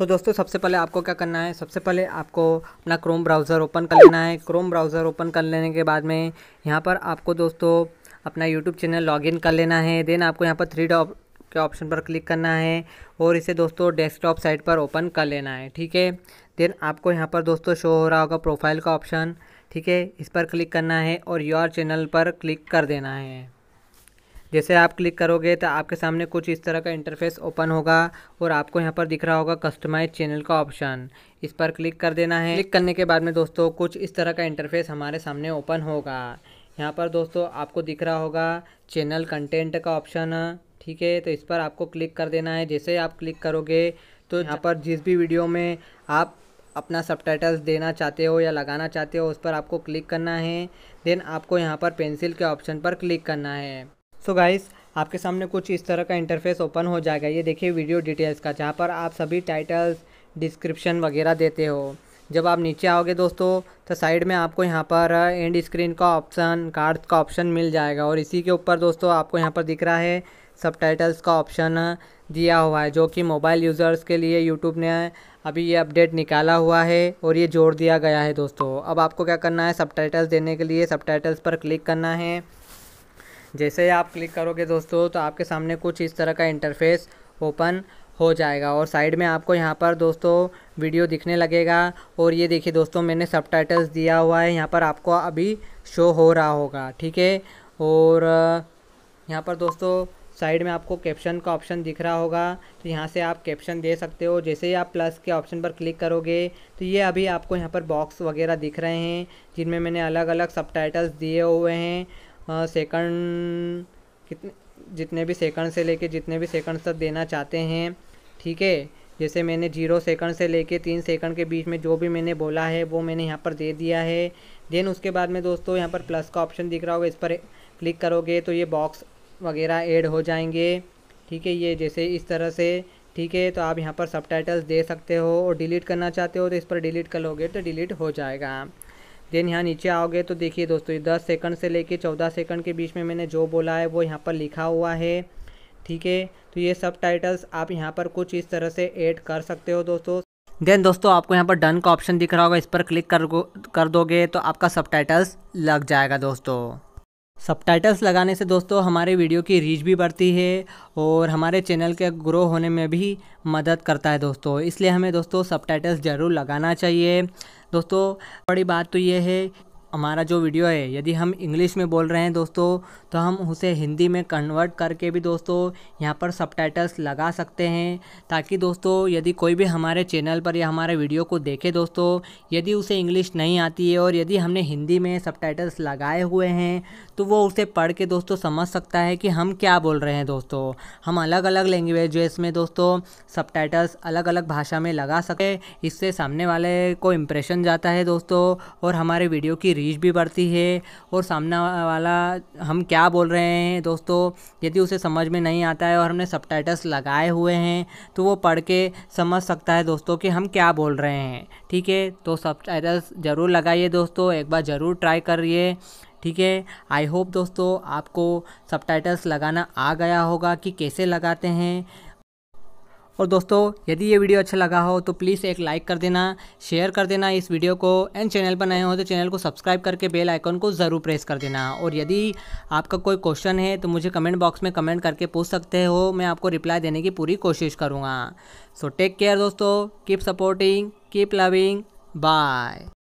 तो दोस्तों सबसे पहले आपको क्या करना है सबसे पहले आपको अपना क्रोम ब्राउज़र ओपन कर लेना है क्रोम ब्राउज़र ओपन कर लेने के बाद में यहाँ पर आपको दोस्तों अपना यूट्यूब चैनल लॉगिन कर लेना है देन आपको यहाँ पर थ्री डॉप के ऑप्शन पर क्लिक करना है और इसे दोस्तों डेस्कटॉप साइट पर ओपन कर लेना है ठीक है देन आपको यहाँ पर दोस्तों शो हो रहा होगा प्रोफाइल का ऑप्शन ठीक है इस पर क्लिक करना है और योर चैनल पर क्लिक कर देना है जैसे आप क्लिक करोगे तो आपके सामने कुछ इस तरह का इंटरफेस ओपन होगा और आपको यहाँ पर दिख रहा होगा कस्टमाइज चैनल का ऑप्शन इस पर क्लिक कर देना है क्लिक करने के बाद में दोस्तों कुछ इस तरह का इंटरफेस हमारे सामने ओपन होगा यहाँ पर दोस्तों आपको दिख रहा होगा चैनल कंटेंट का ऑप्शन ठीक है तो इस पर आपको क्लिक कर देना है जैसे आप क्लिक करोगे तो यहाँ पर जिस भी वीडियो में आप अपना सब देना चाहते हो या लगाना चाहते हो उस पर आपको क्लिक करना है देन आपको यहाँ पर पेंसिल के ऑप्शन पर क्लिक करना है सो गाइस आपके सामने कुछ इस तरह का इंटरफेस ओपन हो जाएगा ये देखिए वीडियो डिटेल्स का जहाँ पर आप सभी टाइटल्स डिस्क्रिप्शन वगैरह देते हो जब आप नीचे आओगे दोस्तों तो साइड में आपको यहाँ पर एंड uh, स्क्रीन का ऑप्शन कार्ड्स का ऑप्शन मिल जाएगा और इसी के ऊपर दोस्तों आपको यहाँ पर दिख रहा है सब टाइटल्स का ऑप्शन uh, दिया हुआ है जो कि मोबाइल यूज़र्स के लिए यूट्यूब ने uh, अभी ये अपडेट निकाला हुआ है और ये जोड़ दिया गया है दोस्तों अब आपको क्या करना है सब टाइटल्स देने के लिए सब टाइटल्स पर क्लिक करना है जैसे ही आप क्लिक करोगे दोस्तों तो आपके सामने कुछ इस तरह का इंटरफेस ओपन हो जाएगा और साइड में आपको यहाँ पर दोस्तों वीडियो दिखने लगेगा और ये देखिए दोस्तों मैंने सब दिया हुआ है यहाँ पर आपको अभी शो हो रहा होगा ठीक है और यहाँ पर दोस्तों साइड में आपको कैप्शन का ऑप्शन दिख रहा होगा तो यहाँ से आप कैप्शन दे सकते हो जैसे ही आप प्लस के ऑप्शन पर क्लिक करोगे तो ये अभी आपको यहाँ पर बॉक्स वगैरह दिख रहे हैं जिनमें मैंने अलग अलग सब दिए हुए हैं हाँ, सेकंड कितने जितने भी सेकंड से लेके जितने भी सेकंड तक देना चाहते हैं ठीक है जैसे मैंने जीरो सेकंड से लेके तीन सेकंड के बीच में जो भी मैंने बोला है वो मैंने यहाँ पर दे दिया है देन उसके बाद में दोस्तों यहाँ पर प्लस का ऑप्शन दिख रहा होगा इस पर क्लिक करोगे तो ये बॉक्स वगैरह ऐड हो जाएंगे ठीक है ये जैसे इस तरह से ठीक है तो आप यहाँ पर सब दे सकते हो और डिलीट करना चाहते हो तो इस पर डिलीट कर लोगे तो डिलीट हो जाएगा देन यहाँ नीचे आओगे तो देखिए दोस्तों ये दस सेकंड से लेके चौदह सेकंड के बीच में मैंने जो बोला है वो यहाँ पर लिखा हुआ है ठीक है तो ये सब टाइटल्स आप यहाँ पर कुछ इस तरह से ऐड कर सकते हो दोस्तों देन दोस्तों आपको यहाँ पर डन का ऑप्शन दिख रहा होगा इस पर क्लिक कर कर दोगे तो आपका सब टाइटल्स लग जाएगा दोस्तों सब टाइटल्स लगाने से दोस्तों हमारे वीडियो की रीच भी बढ़ती है और हमारे चैनल के ग्रो होने में भी मदद करता है दोस्तों इसलिए हमें दोस्तों सब टाइटल्स ज़रूर लगाना चाहिए दोस्तों बड़ी बात तो यह है हमारा जो वीडियो है यदि हम इंग्लिश में बोल रहे हैं दोस्तों तो हम उसे हिंदी में कन्वर्ट करके भी दोस्तों यहाँ पर सब लगा सकते हैं ताकि दोस्तों यदि कोई भी हमारे चैनल पर या हमारे वीडियो को देखे दोस्तों यदि उसे इंग्लिश नहीं आती है और यदि हमने हिंदी में सब लगाए हुए हैं तो वो उसे पढ़ के दोस्तों समझ सकता है कि हम क्या बोल रहे हैं दोस्तों हम अलग अलग लैंग्वेज में दोस्तों सब अलग अलग भाषा में लगा सकते इससे सामने वाले को इम्प्रेशन जाता है दोस्तों और हमारे वीडियो की रीच भी बढ़ती है और सामने वाला हम क्या बोल रहे हैं दोस्तों यदि उसे समझ में नहीं आता है और हमने सब लगाए हुए हैं तो वो पढ़ के समझ सकता है दोस्तों कि हम क्या बोल रहे हैं ठीक है तो सब ज़रूर लगाइए दोस्तों एक बार ज़रूर ट्राई करिए ठीक है आई होप दोस्तों आपको सब लगाना आ गया होगा कि कैसे लगाते हैं और दोस्तों यदि ये वीडियो अच्छा लगा हो तो प्लीज़ एक लाइक कर देना शेयर कर देना इस वीडियो को एंड चैनल पर नए हो तो चैनल को सब्सक्राइब करके बेल आइकन को ज़रूर प्रेस कर देना और यदि आपका कोई क्वेश्चन है तो मुझे कमेंट बॉक्स में कमेंट करके पूछ सकते हो मैं आपको रिप्लाई देने की पूरी कोशिश करूँगा सो टेक केयर दोस्तों keep supporting keep loving bye